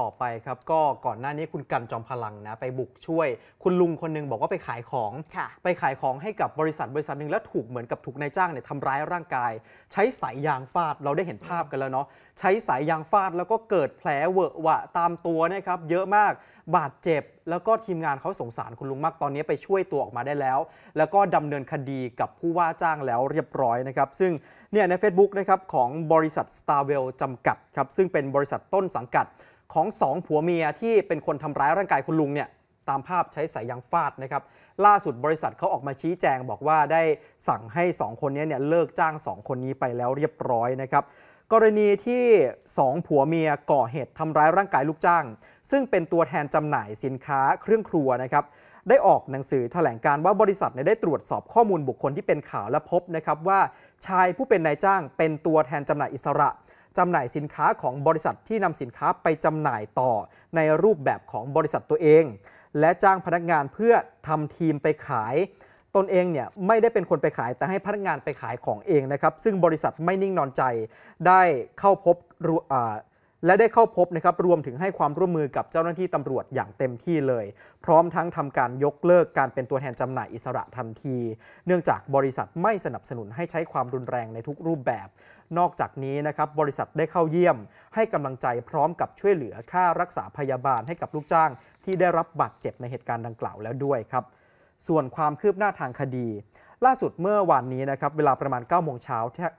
ต่อไปครับก็ก่อนหน้านี้คุณกันจอมพลังนะไปบุกช่วย คุณลุงคนนึงบอกว่าไปขายของ ไปขายของให้กับบริษัทบริษัทหนึ่งแล้วถูกเหมือนกับถูกนายจ้างเนี่ยทำร้ายร่างกาย ใช้สายยางฟาดเราได้เห็นภาพกันแล้วเนาะใช้สายยางฟาดแล้วก็เกิดแผลเวอะวะตามตัวนะครับเยอะมากบาดเจ็บ แล้วก็ทีมงานเขาสงสารคุณลุงมากตอนนี้ไปช่วยตัวออกมาได้แล้ว แล้วก็ดำเนินคดีกับผู้ว่าจ้างแล้วเรียบร้อยนะครับซึ่งเนี่ยในเฟซบุ๊กนะครับของบริษัท Starwell จำกัดครับซึ่งเป็นบริษัทต้นสังกัดของสองผัวเมียที่เป็นคนทำร้ายร่างกายคุณลุงเนี่ยตามภาพใช้สายยางฟาดนะครับล่าสุดบริษัทเขาออกมาชี้แจงบอกว่าได้สั่งให้ 2 คนนี้เนี่ยเลิกจ้าง 2 คนนี้ไปแล้วเรียบร้อยนะครับกรณีที่ 2 ผัวเมียก่อเหตุทำร้ายร่างกายลูกจ้าง ซึ่งเป็นตัวแทนจำหน่ายสินค้าเครื่องครัวนะครับได้ออกหนังสือถแถลงการว่าบริษัทได้ตรวจสอบข้อมูลบุคคลที่เป็นข่าวและพบนะครับว่าชายผู้เป็นนายจ้าง เป็นตัวแทนจำหน่ายอิสระจำหน่ายสินค้าของบริษัทที่นำสินค้าไปจำหน่ายต่อในรูปแบบของบริษัทตัวเอง และจ้างพนักงานเพื่อทำทีมไปขาย ตนเองเนี่ยไม่ได้เป็นคนไปขายแต่ให้พนักงานไปขายของเองนะครับซึ่งบริษัทไม่นิ่งนอนใจได้เข้าพบและได้เข้าพบนะครับรวมถึงให้ความร่วมมือกับเจ้าหน้าที่ตำรวจอย่างเต็มที่เลย พร้อมทั้งทำการยกเลิกการเป็นตัวแทนจำหน่ายอิสระทันที เนื่องจากบริษัทไม่สนับสนุนให้ใช้ความรุนแรงในทุกรูปแบบ นอกจากนี้นะครับบริษัทได้เข้าเยี่ยม ให้กำลังใจพร้อมกับช่วยเหลือค่ารักษาพยาบาลให้กับลูกจ้าง ที่ได้รับบาดเจ็บในเหตุการณ์ดังกล่าวแล้วด้วยครับ ส่วนความคืบหน้าทางคดีล่าสุดเมื่อวานนี้นะครับเวลาประมาณ9โมงเช้า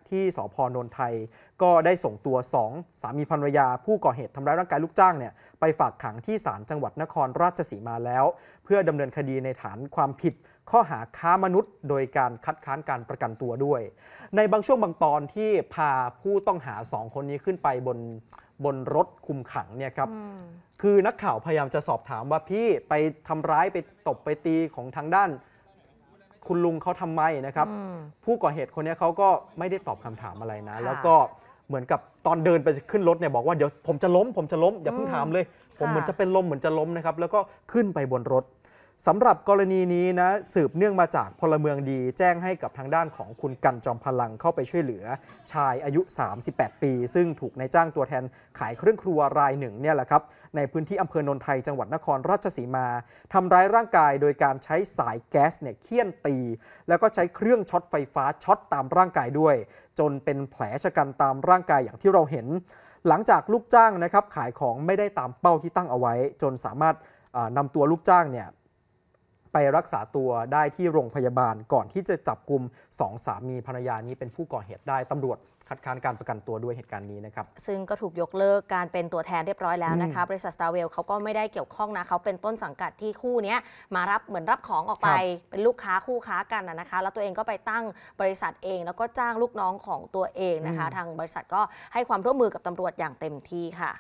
ที่สพนนไทยก็ได้ส่งตัว 2 สามีภรรยาผู้ก่อเหตุทำร้ายร่างกายลูกจ้างเนี่ยไปฝากขังที่ศาลจังหวัดนครราชสีมาแล้ว เพื่อดำเนินคดีในฐานความผิดข้อหาค้ามนุษย์ โดยการคัดค้านการประกันตัวด้วย ในบางช่วงบางตอนที่พาผู้ต้องหา 2 คนนี้ขึ้นไปบนบนรถคุมขังเนี่ยครับคือนักข่าวพยายามจะสอบถามว่าพี่ไปทำร้ายไปตบไปตีของทางด้านคุณลุงเขาทำไมนะครับ ผู้ก่อเหตุคนนี้เขาก็ไม่ได้ตอบคำถามอะไรนะ แล้วก็เหมือนกับตอนเดินไปขึ้นรถเนี่ยบอกว่าเดี๋ยวผมจะล้ม ผมจะล้มอย่าเพิ่งถามเลย ผมเหมือนจะเป็นลม เหมือนจะล้มนะครับแล้วก็ขึ้นไปบนรถสำหรับกรณีนี้นะสืบเนื่องมาจากพลเมืองดีแจ้งให้กับทางด้านของคุณกันจอมพลังเข้าไปช่วยเหลือ ชายอายุ 38 ปี ซึ่งถูกนายจ้างตัวแทนขายเครื่องครัวรายหนึ่งเนี่ยแหละครับในพื้นที่อำเภอนนทไทยจังหวัดนครราชสีมาทำร้ายร่างกายโดยการใช้สายแก๊สเนี่ยเคี่ยนตี แล้วก็ใช้เครื่องช็อตไฟฟ้าช็อตตามร่างกายด้วย จนเป็นแผลชะกันตามร่างกายอย่างที่เราเห็น หลังจากลูกจ้างนะครับขายของไม่ได้ตามเป้าที่ตั้งเอาไว้ จนสามารถนำตัวลูกจ้างเนี่ยไปรักษาตัวได้ที่โรงพยาบาลก่อนที่จะจับกลุ่มสองสามีภรรยานี้ เป็นผู้ก่อเหตุได้ตำรวจคัดค้านการประกันตัวด้วยเหตุการณ์นี้นะครับ ซึ่งก็ถูกยกเลิกการเป็นตัวแทนเรียบร้อยแล้วนะคะบริษัทสตาร์เวลเขาก็ไม่ได้เกี่ยวข้องนะเขาเป็นต้นสังกัดที่คู่นี้มารับเหมือนรับของออกไปเป็นลูกค้าคู่ค้ากันนะคะ แล้วตัวเองก็ไปตั้งบริษัทเอง แล้วก็จ้างลูกน้องของตัวเองนะคะ ทางบริษัทก็ให้ความร่วมมือกับตำรวจอย่างเต็มที่ค่ะ